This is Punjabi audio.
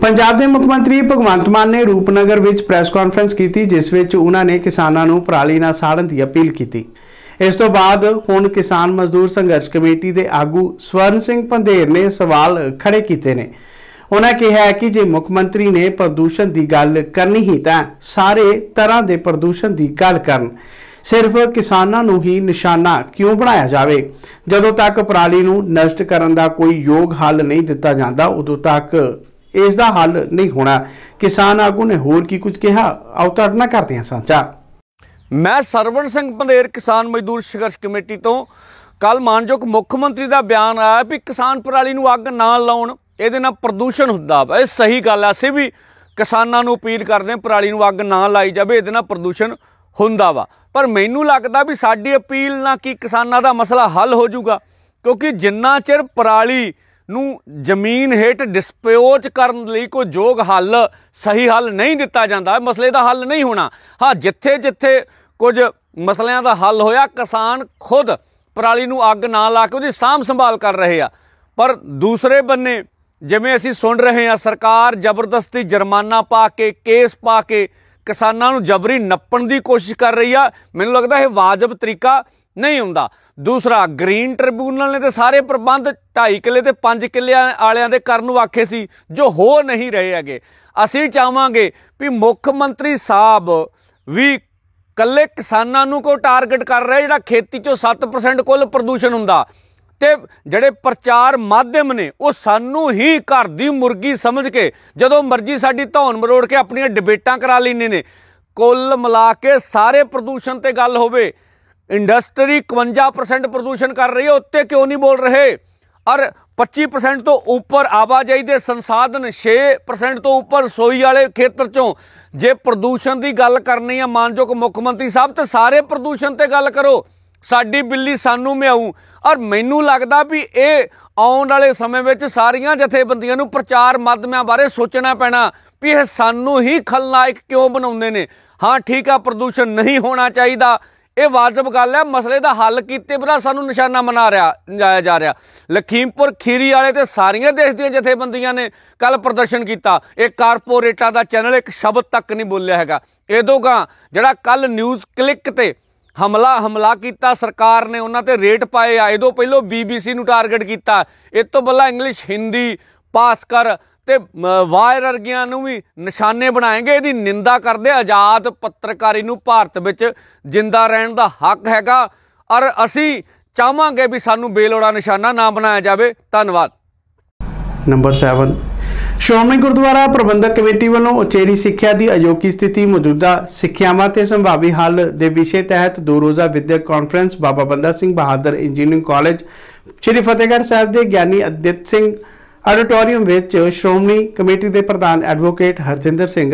ਪੰਜਾਬ ਦੇ ਮੁੱਖ ਮੰਤਰੀ ਭਗਵੰਤ ਮਾਨ ਨੇ ਰੂਪਨਗਰ ਵਿੱਚ ਪ੍ਰੈਸ ਕਾਨਫਰੰਸ ਕੀਤੀ ਜਿਸ ਵਿੱਚ ਉਹਨਾਂ ਨੇ ਕਿਸਾਨਾਂ ਨੂੰ ਪਰਾਲੀ ਨਾ ਸਾੜਨ ਦੀ ਅਪੀਲ ਕੀਤੀ ਇਸ ਤੋਂ ਬਾਅਦ ਹੁਣ ਕਿਸਾਨ ਮਜ਼ਦੂਰ ਸੰਘਰਸ਼ ਕਮੇਟੀ ਦੇ ਆਗੂ ਸਵਰਨ ਸਿੰਘ ਪੰਧੇਰ ਨੇ ਸਵਾਲ ਖੜੇ ਕੀਤੇ ਨੇ ਉਹਨਾਂ ਕਿਹਾ ਕਿ ਜੇ ਮੁੱਖ ਮੰਤਰੀ ਨੇ ਪ੍ਰਦੂਸ਼ਣ ਦੀ ਗੱਲ ਕਰਨੀ ਹੀ ਤਾਂ ਸਾਰੇ ਤਰ੍ਹਾਂ ਦੇ ਪ੍ਰਦੂਸ਼ਣ ਦੀ ਗੱਲ ਕਰਨ ਸਿਰਫ ਕਿਸਾਨਾਂ ਨੂੰ ਹੀ ਨਿਸ਼ਾਨਾ ਕਿਉਂ ਬਣਾਇਆ ਜਾਵੇ ਜਦੋਂ ਤੱਕ ਪਰਾਲੀ ਨੂੰ ਨਸ਼ਟ ਕਰਨ ਦਾ ਕੋਈ ਯੋਗ ਹੱਲ ਨਹੀਂ ਦਿੱਤਾ ਜਾਂਦਾ ਉਦੋਂ ਤੱਕ ਇਸ ਦਾ ਹੱਲ ਨਹੀਂ ਹੋਣਾ ਕਿਸਾਨ ਆਗੂ ਨੇ ਹੋਰ ਕੀ ਕੁਝ ਕਿਹਾ ਆਓ ਤੁਹਾਡਾ ਕਰਦੇ ਹਾਂ ਸਾਂਝਾ ਮੈਂ ਸਰਵਣ ਸਿੰਘ ਪੰਦੇਰ ਕਿਸਾਨ ਮਜ਼ਦੂਰ ਸੰਘਰਸ਼ ਕਮੇਟੀ ਤੋਂ ਕੱਲ ਮਾਨਯੋਗ ਮੁੱਖ ਮੰਤਰੀ ਦਾ ਬਿਆਨ ਆਇਆ ਵੀ ਕਿਸਾਨ ਪਰਾਲੀ ਨੂੰ ਅੱਗ ਨਾ ਲਾਉਣ ਇਹਦੇ ਨਾਲ ਪ੍ਰਦੂਸ਼ਣ ਹੁੰਦਾ ਵਾ ਇਹ ਸਹੀ ਗੱਲ ਆ ਅਸੀਂ ਵੀ ਕਿਸਾਨਾਂ ਨੂੰ ਅਪੀਲ ਕਰਦੇ ਹਾਂ ਪਰਾਲੀ ਨੂੰ ਅੱਗ ਨਾ ਲਾਈ ਜਾਵੇ ਇਹਦੇ ਨਾਲ ਪ੍ਰਦੂਸ਼ਣ ਹੁੰਦਾ ਵਾ ਪਰ ਮੈਨੂੰ ਲੱਗਦਾ ਵੀ ਸਾਡੀ ਅਪੀਲ ਨਾਲ ਕੀ ਕਿਸਾਨਾਂ ਦਾ ਮਸਲਾ ਹੱਲ ਹੋ ਜਾਊਗਾ ਕਿਉਂਕਿ ਜਿੰਨਾ ਚਿਰ ਪਰਾਲੀ ਨੂੰ ਜ਼ਮੀਨ ਹੇਠ ਡਿਸਪੋਜ ਕਰਨ ਲਈ ਕੋਈ ਯੋਗ ਹੱਲ ਸਹੀ ਹੱਲ ਨਹੀਂ ਦਿੱਤਾ ਜਾਂਦਾ ਮਸਲੇ ਦਾ ਹੱਲ ਨਹੀਂ ਹੋਣਾ ਹਾਂ ਜਿੱਥੇ ਜਿੱਥੇ ਕੁਝ ਮਸਲਿਆਂ ਦਾ ਹੱਲ ਹੋਇਆ ਕਿਸਾਨ ਖੁਦ ਪਰਾਲੀ ਨੂੰ ਅੱਗ ਨਾ ਲਾ ਕੇ ਉਹਦੀ ਸਾਂਭ ਸੰਭਾਲ ਕਰ ਰਹੇ ਆ ਪਰ ਦੂਸਰੇ ਬੰਨੇ ਜਿਵੇਂ ਅਸੀਂ ਸੁਣ ਰਹੇ ਹਾਂ ਸਰਕਾਰ ਜ਼ਬਰਦਸਤੀ ਜੁਰਮਾਨਾ ਪਾ ਕੇ ਕੇਸ ਪਾ ਕੇ ਕਿਸਾਨਾਂ ਨੂੰ ਜਬਰੀ ਨੱਪਣ ਦੀ ਕੋਸ਼ਿਸ਼ ਕਰ ਰਹੀ ਆ ਮੈਨੂੰ ਲੱਗਦਾ ਇਹ ਵਾਜਬ ਤਰੀਕਾ ਨਹੀਂ ਹੁੰਦਾ ਦੂਸਰਾ ਗ੍ਰੀਨ ਟ੍ਰਿਬਿਊਨਲ ਨੇ ਤੇ ਸਾਰੇ ਪ੍ਰਬੰਧ 2.5 ਕਿੱਲੇ ਤੇ 5 ਕਿੱਲਿਆਂ ਵਾਲਿਆਂ ਦੇ ਕਰਨ ਨੂੰ ਆਖੇ ਸੀ ਜੋ ਹੋ ਨਹੀਂ ਰਹੇ ਹੈਗੇ ਅਸੀਂ ਚਾਹਾਂਗੇ ਵੀ ਮੁੱਖ ਮੰਤਰੀ ਸਾਹਿਬ ਵੀ ਕੱਲੇ ਕਿਸਾਨਾਂ ਨੂੰ ਕੋ ਟਾਰਗੇਟ ਕਰ ਰਿਹਾ ਜਿਹੜਾ ਖੇਤੀ ਚੋਂ 7% ਕੁੱਲ ਪ੍ਰਦੂਸ਼ਣ ਹੁੰਦਾ ਤੇ ਜਿਹੜੇ ਪ੍ਰਚਾਰ ਮਾਧਿਅਮ ਨੇ ਉਹ ਸਾਨੂੰ ਹੀ ਘਰ ਦੀ ਮੁਰਗੀ ਸਮਝ ਕੇ ਜਦੋਂ ਮਰਜ਼ੀ ਸਾਡੀ ਧੌਣ ਮਰੋੜ ਕੇ ਆਪਣੀਆਂ ਡਿਬੇਟਾਂ ਕਰਾ ਲੈਣੇ ਨੇ ਕੁੱਲ ਮਿਲਾ ਕੇ ਸਾਰੇ ਪ੍ਰਦੂਸ਼ਣ ਤੇ ਗੱਲ ਹੋਵੇ ਇੰਡਸਟਰੀ 51% ਪ੍ਰਦੂਸ਼ਣ ਕਰ ਰਹੀ ਹੈ ਉੱਤੇ ਕਿਉਂ ਨਹੀਂ ਬੋਲ ਰਹੇ ਔਰ 25% ਤੋਂ ਉੱਪਰ ਆਵਾਜਾਈ ਦੇ ਸੰਸਾਧਨ 6% ਤੋਂ ਉੱਪਰ ਸੋਈ ਵਾਲੇ ਖੇਤਰ ਚੋਂ ਜੇ ਪ੍ਰਦੂਸ਼ਣ ਦੀ ਗੱਲ ਕਰਨੀ ਹੈ ਮਾਨਯੋਗ ਮੁੱਖ ਮੰਤਰੀ ਸਾਹਿਬ ਤੇ ਸਾਰੇ ਪ੍ਰਦੂਸ਼ਣ ਤੇ ਗੱਲ ਕਰੋ ਸਾਡੀ ਬਿੱਲੀ ਸਾਨੂੰ ਮਿਆਉ ਔਰ ਮੈਨੂੰ ਲੱਗਦਾ ਵੀ ਇਹ ਆਉਣ ਵਾਲੇ ਸਮੇਂ ਵਿੱਚ ਸਾਰੀਆਂ ਜਥੇਬੰਦੀਆਂ ਨੂੰ ਪ੍ਰਚਾਰ ਮਾਧਿਅਮਾਂ ਬਾਰੇ ਸੋਚਣਾ ਪੈਣਾ ਵੀ ਇਹ ਸਾਨੂੰ ਹੀ ਖਲਨਾਇਕ ਕਿਉਂ ਬਣਾਉਂਦੇ ਨੇ ਹਾਂ ਠੀਕ ਆ ਪ੍ਰਦੂਸ਼ਣ ਨਹੀਂ ਹੋਣਾ ਚਾਹੀਦਾ ਇਹ ਵਾਜਬ ਗੱਲ ਹੈ ਮਸਲੇ ਦਾ ਹੱਲ ਕੀਤੇ ਬਿਨਾਂ ਸਾਨੂੰ ਨਿਸ਼ਾਨਾ ਮਨਾ ਰਿਹਾ ਜਾਇਆ ਜਾ ਰਿਹਾ ਲਖੀਮਪੁਰ ਖੀਰੀ ਵਾਲੇ ਤੇ ਸਾਰੀਆਂ ਦੇਸ਼ ਦੀਆਂ ਜਥੇਬੰਦੀਆਂ ਨੇ ਕੱਲ ਪ੍ਰਦਰਸ਼ਨ ਕੀਤਾ ਇਹ ਕਾਰਪੋਰੇਟਾਂ ਦਾ ਚੈਨਲ ਇੱਕ ਸ਼ਬਦ ਤੱਕ ਨਹੀਂ ਬੋਲਿਆ ਹੈਗਾ ਇਦੋਂਗਾ ਜਿਹੜਾ ਕੱਲ ਨਿਊਜ਼ ਕਲਿੱਕ ਤੇ ਹਮਲਾ ਹਮਲਾ ਕੀਤਾ ਸਰਕਾਰ ਨੇ ਉਹਨਾਂ ਤੇ ਰੇਟ ਪਾਏ ਆ ਇਦੋਂ ਪਹਿਲੋ ਬੀਬੀਸੀ ਨੂੰ ਟਾਰਗੇਟ ਕੀਤਾ ਇਸ ਤੋਂ ਬੱਲਾ ਇੰਗਲਿਸ਼ ਹਿੰਦੀ ਪਾਸ ਕਰ ਤੇ ਵਾਇਰ ਵਰਗਿਆਂ ਨੂੰ ਵੀ ਨਿਸ਼ਾਨੇ ਬਣਾਏਗੇ ਇਹਦੀ ਨਿੰਦਾ ਕਰਦੇ ਆਜ਼ਾਦ ਪੱਤਰਕਾਰੀ ਨੂੰ ਭਾਰਤ ਵਿੱਚ ਜਿੰਦਾ ਰਹਿਣ ਦਾ ਹੱਕ ਹੈਗਾ ਔਰ ਅਸੀਂ ਚਾਹਾਂਗੇ ਵੀ ਸਾਨੂੰ ਬੇਲੋੜਾ ਨਿਸ਼ਾਨਾ ਨਾ ਬਣਾਇਆ ਜਾਵੇ ਧੰਨਵਾਦ ਨੰਬਰ 7 ਸ਼ੋਮੇ ਗੁਰਦੁਆਰਾ ਪ੍ਰਬੰਧਕ ਕਮੇਟੀ ਵੱਲੋਂ ਉਚੇਰੀ ਸਿੱਖਿਆ ਦੀ ਅਯੋਗੀ ਸਥਿਤੀ ਮੌਜੂਦਾ ਸਿੱਖਿਆਵਾਂ ਤੇ ਸੰਭਾਵੀ ਹੱਲ ਦੇ ਵਿਸ਼ੇ ਤਹਿਤ ਦੋ ਰੋਜ਼ਾ ਵਿਦਿਅਕ conference Baba Banda Singh Bahadur engineering college Shri Fatehgarh Sahib ਦੇ ਗਿਆਨੀ ਅਦਿੱਤ ਸਿੰਘ ਆਡੀਟੋਰੀਅਮ ਵਿੱਚ ਸ਼੍ਰੋਮਣੀ ਕਮੇਟੀ ਦੇ ਪ੍ਰਧਾਨ ਐਡਵੋਕੇਟ ਹਰਜਿੰਦਰ ਸਿੰਘ